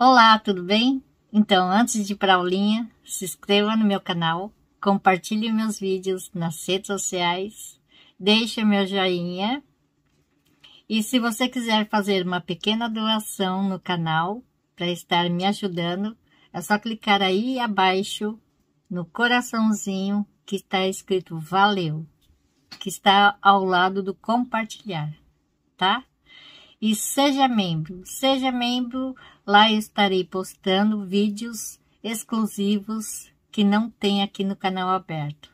Olá, tudo bem? Então, antes de ir para a aulinha, se inscreva no meu canal, compartilhe meus vídeos nas redes sociais, deixe meu joinha e se você quiser fazer uma pequena doação no canal para estar me ajudando, é só clicar aí abaixo no coraçãozinho que está escrito Valeu, que está ao lado do compartilhar, tá? e seja membro. Seja membro, lá eu estarei postando vídeos exclusivos que não tem aqui no canal aberto.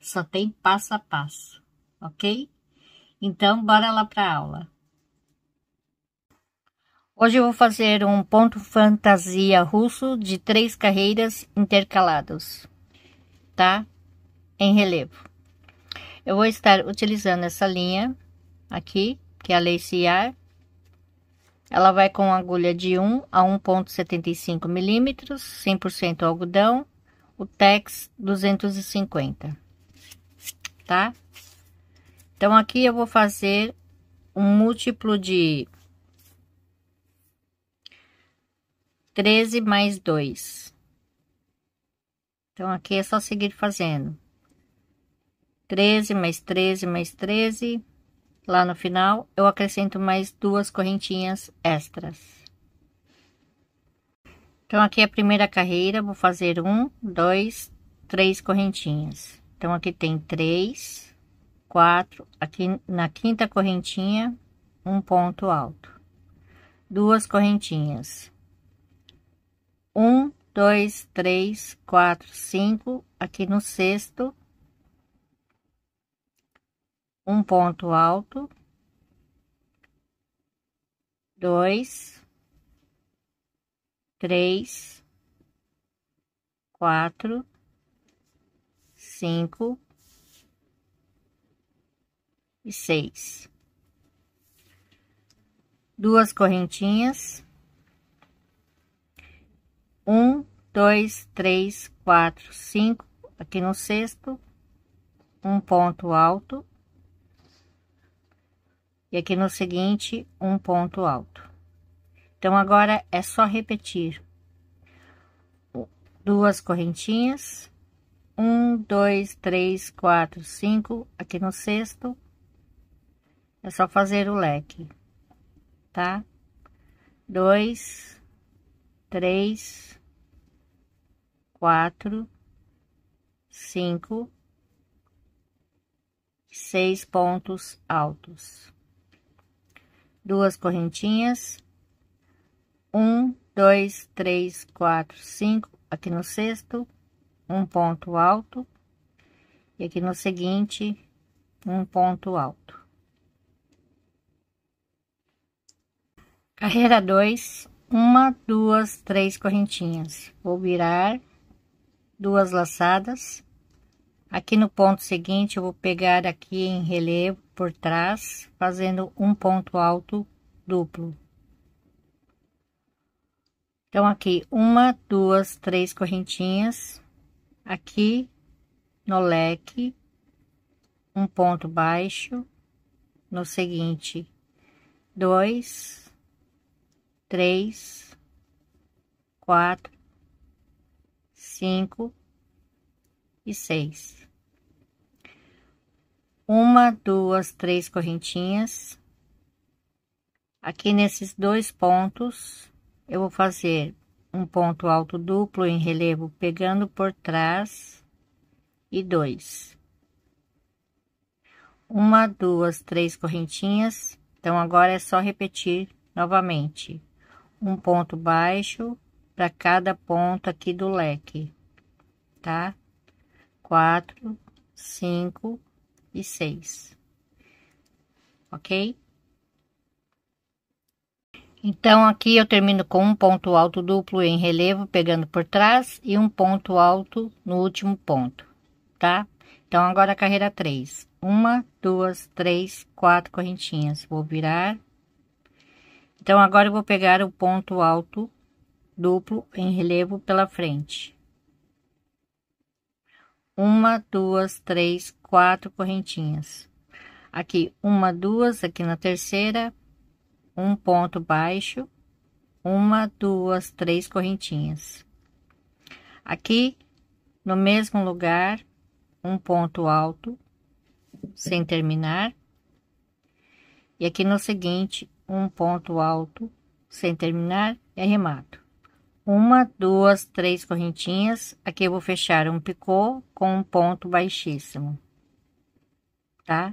Só tem passo a passo, ok? Então, bora lá para aula. Hoje eu vou fazer um ponto fantasia russo de três carreiras intercalados, tá? Em relevo. Eu vou estar utilizando essa linha aqui, que é a Lace Yard, ela vai com agulha de 1 a 1.75 milímetros, 100% algodão, o Tex 250, tá? Então, aqui eu vou fazer um múltiplo de 13 mais 2. Então, aqui é só seguir fazendo. 13 mais 13 mais 13 Lá no final, eu acrescento mais duas correntinhas extras. Então, aqui é a primeira carreira, vou fazer um, dois, três correntinhas. Então, aqui tem três, quatro, aqui na quinta correntinha, um ponto alto. Duas correntinhas. Um, dois, três, quatro, cinco, aqui no sexto, um ponto alto, dois, três, quatro, cinco e seis. Duas correntinhas. Um, dois, três, quatro, cinco, aqui no sexto, um ponto alto e aqui no seguinte um ponto alto. Então agora é só repetir duas correntinhas, um, dois, três, quatro, cinco, aqui no sexto, é só fazer o leque, tá? Dois, três, quatro, cinco, seis pontos altos duas correntinhas, um, dois, três, quatro, cinco, aqui no sexto, um ponto alto, e aqui no seguinte, um ponto alto. Carreira 2, uma, duas, três correntinhas. Vou virar duas laçadas. Aqui no ponto seguinte, eu vou pegar aqui em relevo por trás, fazendo um ponto alto duplo. Então, aqui, uma, duas, três correntinhas. Aqui, no leque, um ponto baixo. No seguinte, dois, três, quatro, cinco e seis uma, duas, três correntinhas. Aqui nesses dois pontos, eu vou fazer um ponto alto duplo em relevo, pegando por trás e dois. Uma, duas, três correntinhas. Então, agora é só repetir novamente. Um ponto baixo para cada ponto aqui do leque, tá? Quatro, cinco, e seis, ok? Então, aqui eu termino com um ponto alto duplo em relevo, pegando por trás, e um ponto alto no último ponto, tá? Então, agora a carreira 3. Uma, duas, três, quatro correntinhas. Vou virar. Então, agora eu vou pegar o ponto alto duplo em relevo pela frente. Uma, duas, três, quatro correntinhas. Aqui uma, duas, aqui na terceira, um ponto baixo, uma, duas, três correntinhas. Aqui no mesmo lugar, um ponto alto, sem terminar. E aqui no seguinte, um ponto alto, sem terminar, e arremato. Uma, duas, três correntinhas. Aqui eu vou fechar um picô com um ponto baixíssimo tá?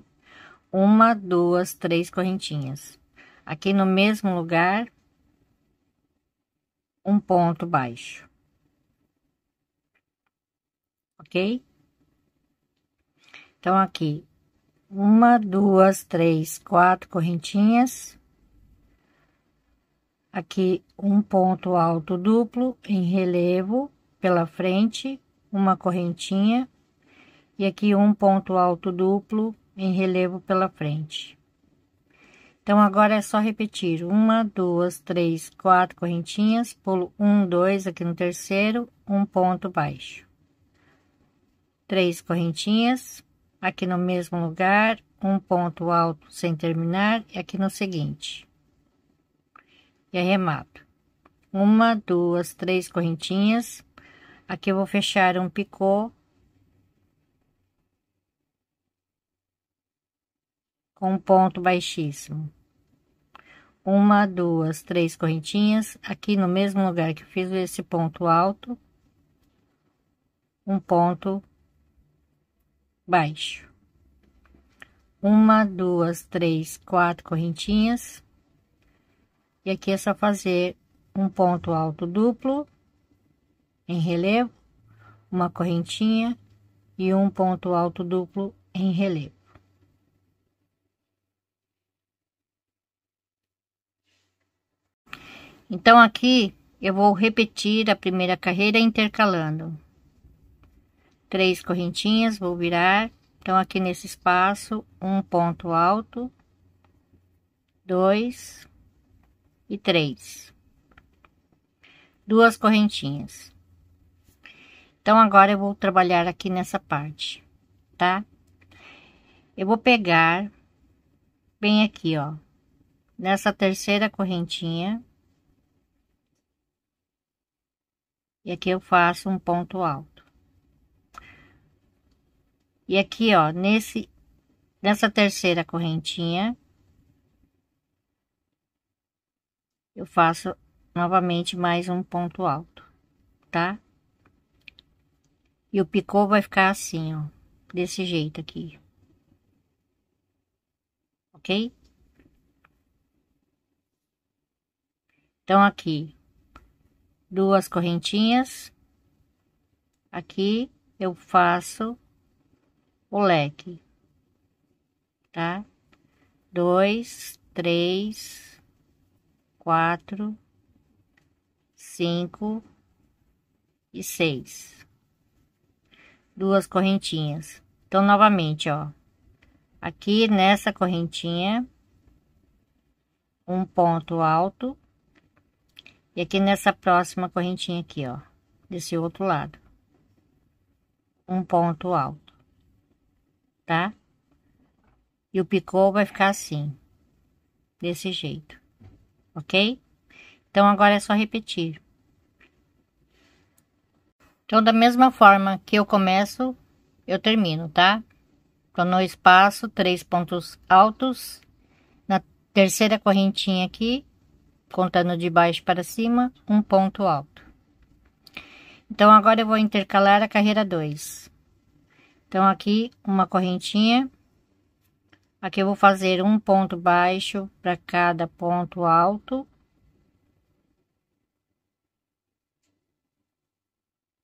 Uma, duas, três correntinhas. Aqui no mesmo lugar, um ponto baixo. Ok? Então, aqui, uma, duas, três, quatro correntinhas. Aqui, um ponto alto duplo em relevo pela frente, uma correntinha. E aqui, um ponto alto duplo em relevo pela frente. Então, agora é só repetir. Uma, duas, três, quatro correntinhas, pulo um, dois aqui no terceiro, um ponto baixo. Três correntinhas, aqui no mesmo lugar, um ponto alto sem terminar, e aqui no seguinte. E arremato. Uma, duas, três correntinhas. Aqui eu vou fechar um picô com um ponto baixíssimo. Uma, duas, três correntinhas, aqui no mesmo lugar que eu fiz esse ponto alto, um ponto baixo. Uma, duas, três, quatro correntinhas. E aqui é só fazer um ponto alto duplo em relevo, uma correntinha e um ponto alto duplo em relevo. Então, aqui eu vou repetir a primeira carreira intercalando. Três correntinhas, vou virar. Então, aqui nesse espaço, um ponto alto, dois e três. Duas correntinhas. Então, agora eu vou trabalhar aqui nessa parte, tá? Eu vou pegar bem aqui, ó, nessa terceira correntinha E aqui eu faço um ponto alto. E aqui, ó, nesse, nessa terceira correntinha, eu faço novamente mais um ponto alto, tá? E o picô vai ficar assim, ó, desse jeito aqui. Ok? Então, aqui, duas correntinhas. Aqui eu faço o leque, tá? Dois, três, quatro, cinco e seis. Duas correntinhas. Então, novamente, ó. Aqui nessa correntinha, um ponto alto e aqui nessa próxima correntinha aqui, ó, desse outro lado. Um ponto alto, tá? E o picô vai ficar assim, desse jeito, ok? Então, agora é só repetir. Então, da mesma forma que eu começo, eu termino, tá? Então, no espaço, três pontos altos. Na terceira correntinha aqui, contando de baixo para cima, um ponto alto. Então, agora eu vou intercalar a carreira 2. Então, aqui uma correntinha. Aqui eu vou fazer um ponto baixo para cada ponto alto.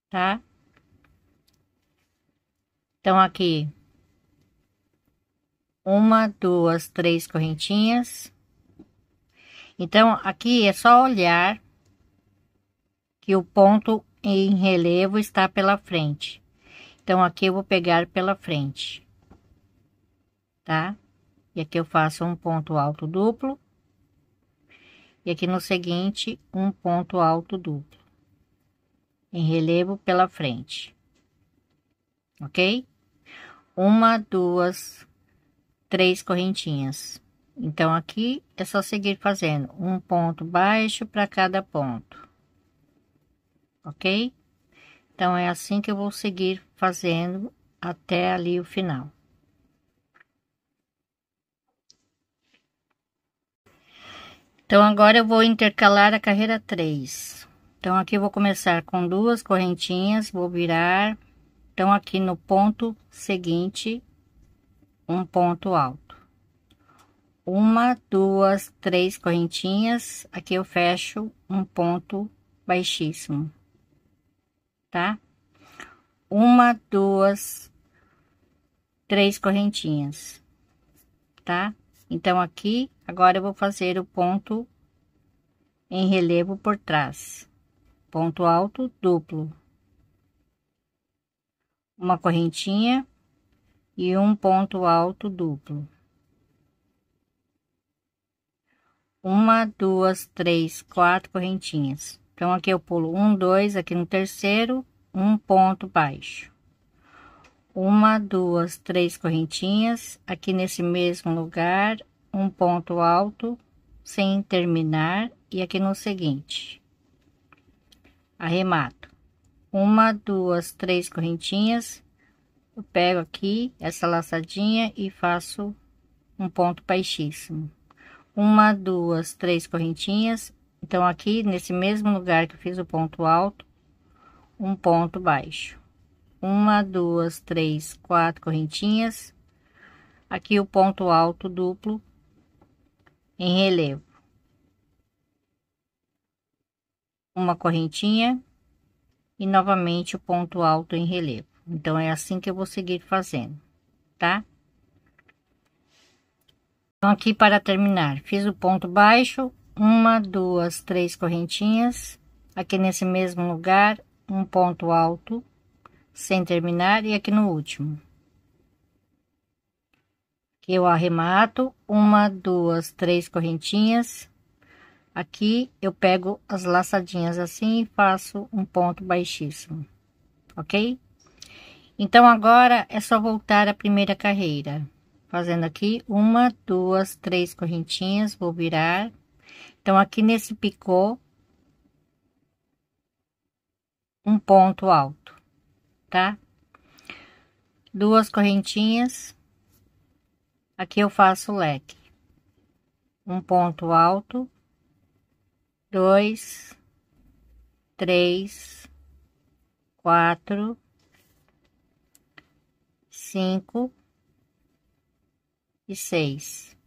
Tá? Então, aqui, uma, duas, três correntinhas. Então, aqui é só olhar que o ponto em relevo está pela frente. Então, aqui eu vou pegar pela frente, tá? E aqui eu faço um ponto alto duplo. E aqui no seguinte, um ponto alto duplo. Em relevo pela frente. Ok? Uma, duas, três correntinhas. Então, aqui é só seguir fazendo um ponto baixo para cada ponto, ok? Então, é assim que eu vou seguir fazendo até ali o final. Então, agora eu vou intercalar a carreira 3. Então, aqui eu vou começar com duas correntinhas, vou virar. Então, aqui no ponto seguinte, um ponto alto uma, duas, três correntinhas, aqui eu fecho um ponto baixíssimo, tá? Uma, duas, três correntinhas, tá? Então, aqui, agora eu vou fazer o ponto em relevo por trás, ponto alto duplo, uma correntinha e um ponto alto duplo. uma, duas, três, quatro correntinhas. Então, aqui eu pulo um, dois, aqui no terceiro, um ponto baixo. Uma, duas, três correntinhas, aqui nesse mesmo lugar, um ponto alto, sem terminar, e aqui no seguinte. Arremato. Uma, duas, três correntinhas, eu pego aqui essa laçadinha e faço um ponto baixíssimo uma, duas, três correntinhas. Então, aqui nesse mesmo lugar que eu fiz o ponto alto, um ponto baixo. Uma, duas, três, quatro correntinhas. Aqui o ponto alto duplo em relevo. Uma correntinha e novamente o ponto alto em relevo. Então, é assim que eu vou seguir fazendo, tá? Então, aqui para terminar, fiz o ponto baixo, uma, duas, três correntinhas, aqui nesse mesmo lugar, um ponto alto, sem terminar, e aqui no último. Aqui eu arremato, uma, duas, três correntinhas, aqui eu pego as laçadinhas assim e faço um ponto baixíssimo, ok? Então, agora é só voltar à primeira carreira fazendo aqui uma, duas, três correntinhas, vou virar. Então, aqui nesse picô, um ponto alto, tá? Duas correntinhas, aqui eu faço leque. Um ponto alto, dois, três, quatro, cinco, e 6.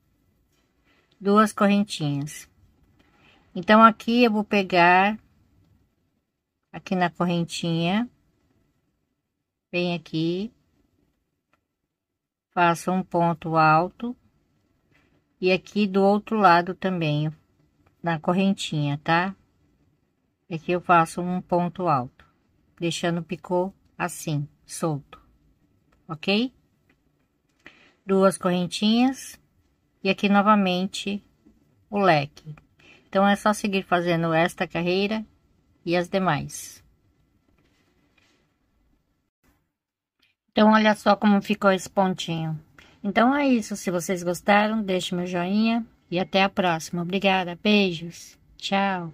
Duas correntinhas. Então, aqui eu vou pegar aqui na correntinha, bem aqui, faço um ponto alto e aqui do outro lado também, na correntinha, tá? Aqui eu faço um ponto alto, deixando o picô assim, solto, ok? duas correntinhas e aqui novamente o leque. Então, é só seguir fazendo esta carreira e as demais. Então, olha só como ficou esse pontinho. Então, é isso. Se vocês gostaram, deixe meu joinha e até a próxima. Obrigada, beijos, tchau.